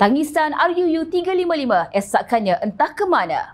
Tangisan RUU 355 esakannya entah ke mana.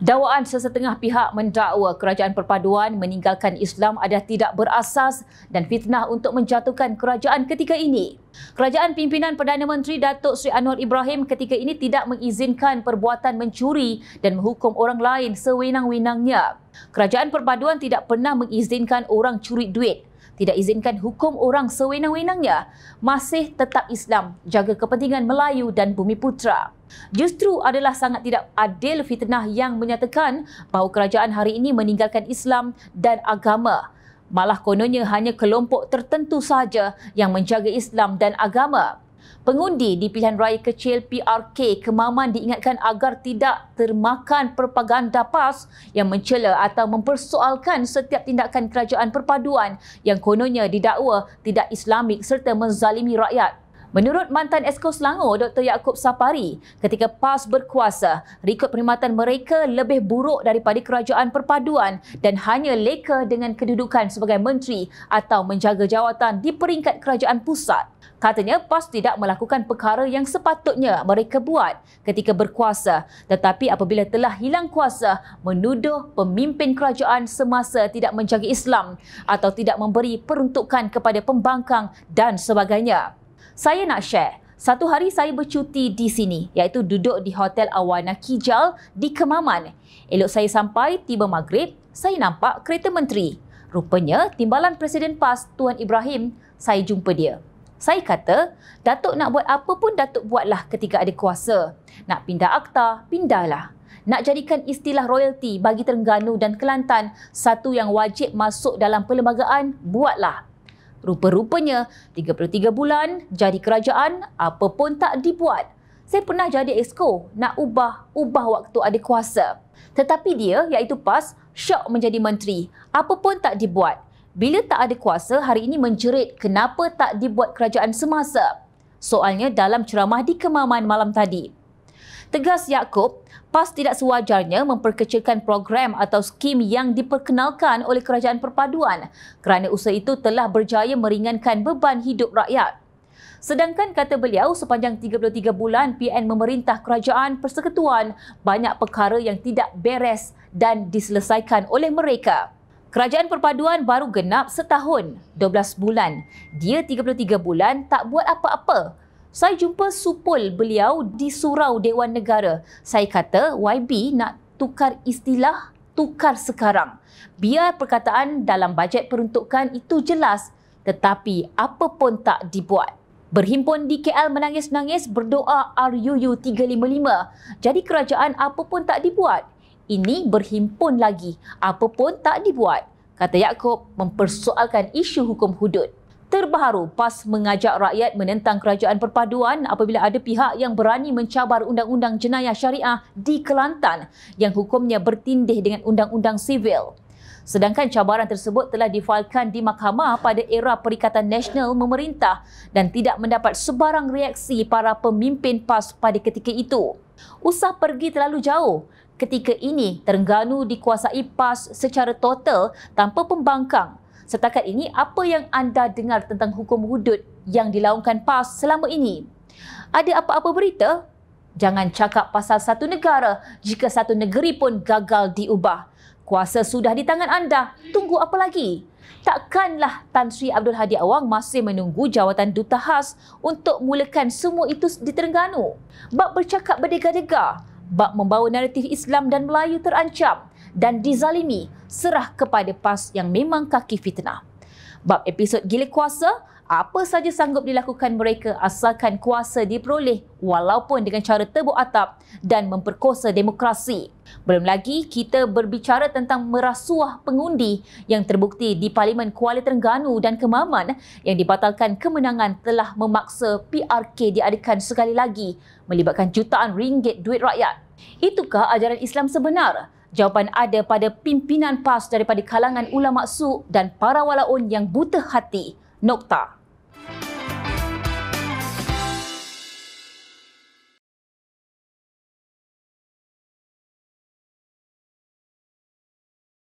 Dawaan sesetengah pihak mendakwa kerajaan perpaduan meninggalkan Islam adalah tidak berasas dan fitnah untuk menjatuhkan kerajaan ketika ini. Kerajaan pimpinan Perdana Menteri Datuk Sri Anwar Ibrahim ketika ini tidak mengizinkan perbuatan mencuri dan menghukum orang lain sewenang-wenangnya. Kerajaan perpaduan tidak pernah mengizinkan orang curi duit tidak izinkan hukum orang sewenang-wenangnya, masih tetap Islam jaga kepentingan Melayu dan Bumi Putra. Justru adalah sangat tidak adil fitnah yang menyatakan bahawa kerajaan hari ini meninggalkan Islam dan agama. Malah kononnya hanya kelompok tertentu sahaja yang menjaga Islam dan agama. Pengundi di pilihan raya kecil PRK Kemaman diingatkan agar tidak termakan propaganda PAS yang mencela atau mempersoalkan setiap tindakan kerajaan perpaduan yang kononnya didakwa tidak islamik serta menzalimi rakyat. Menurut mantan Esko Selangor Dr. Yaakob Sapari, ketika PAS berkuasa, rekod perkhidmatan mereka lebih buruk daripada kerajaan perpaduan dan hanya leka dengan kedudukan sebagai menteri atau menjaga jawatan di peringkat kerajaan pusat. Katanya PAS tidak melakukan perkara yang sepatutnya mereka buat ketika berkuasa tetapi apabila telah hilang kuasa menuduh pemimpin kerajaan semasa tidak menjaga Islam atau tidak memberi peruntukan kepada pembangkang dan sebagainya saya nak share. Satu hari saya bercuti di sini iaitu duduk di Hotel Awana Kijal di Kemaman. Elok saya sampai tiba maghrib, saya nampak kereta menteri. Rupanya timbalan Presiden PAS Tuan Ibrahim, saya jumpa dia. Saya kata, Datuk nak buat apa pun Datuk buatlah ketika ada kuasa. Nak pindah akta, pindahlah. Nak jadikan istilah royalti bagi Terengganu dan Kelantan satu yang wajib masuk dalam perlembagaan, buatlah. Rupa-rupanya, 33 bulan jadi kerajaan, apa pun tak dibuat. Saya pernah jadi exco, nak ubah-ubah waktu ada kuasa. Tetapi dia, iaitu PAS, syok menjadi menteri. Apa pun tak dibuat. Bila tak ada kuasa, hari ini menjerit kenapa tak dibuat kerajaan semasa. Soalnya dalam ceramah di Kemaman malam tadi. Tegas Yaakob, PAS tidak sewajarnya memperkecilkan program atau skim yang diperkenalkan oleh kerajaan perpaduan kerana usaha itu telah berjaya meringankan beban hidup rakyat. Sedangkan kata beliau, sepanjang 33 bulan PN memerintah kerajaan persekutuan, banyak perkara yang tidak beres dan diselesaikan oleh mereka. Kerajaan perpaduan baru genap setahun, 12 bulan. Dia 33 bulan tak buat apa-apa saya jumpa supol beliau di surau Dewan Negara. Saya kata YB nak tukar istilah tukar sekarang. Biar perkataan dalam bajet peruntukan itu jelas tetapi apa pun tak dibuat. Berhimpun di KL menangis-nangis berdoa RUU 355. Jadi kerajaan apa pun tak dibuat. Ini berhimpun lagi apa pun tak dibuat. Kata Yaakob mempersoalkan isu hukum hudud. Terbaru PAS mengajak rakyat menentang kerajaan perpaduan apabila ada pihak yang berani mencabar undang-undang jenayah syariah di Kelantan yang hukumnya bertindih dengan undang-undang sivil. Sedangkan cabaran tersebut telah difailkan di mahkamah pada era Perikatan Nasional Memerintah dan tidak mendapat sebarang reaksi para pemimpin PAS pada ketika itu. Usah pergi terlalu jauh. Ketika ini, Terengganu dikuasai PAS secara total tanpa pembangkang Setakat ini, apa yang anda dengar tentang hukum hudud yang dilaungkan PAS selama ini? Ada apa-apa berita? Jangan cakap pasal satu negara jika satu negeri pun gagal diubah. Kuasa sudah di tangan anda. Tunggu apa lagi? Takkanlah Tan Sri Abdul Hadi Awang masih menunggu jawatan Duta Khas untuk mulakan semua itu di Terengganu. Bab bercakap berdegar-degar, bab membawa naratif Islam dan Melayu terancam dan dizalimi serah kepada PAS yang memang kaki fitnah. Bab episod gila kuasa, apa saja sanggup dilakukan mereka asalkan kuasa diperoleh walaupun dengan cara tebuk atap dan memperkosa demokrasi. Belum lagi kita berbicara tentang merasuah pengundi yang terbukti di Parlimen Kuala Terengganu dan Kemaman yang dibatalkan kemenangan telah memaksa PRK diadakan sekali lagi melibatkan jutaan ringgit duit rakyat. Itukah ajaran Islam sebenar? Jawapan ada pada pimpinan PAS daripada kalangan ulama' su' dan para wala'un yang buta hati. Nokta.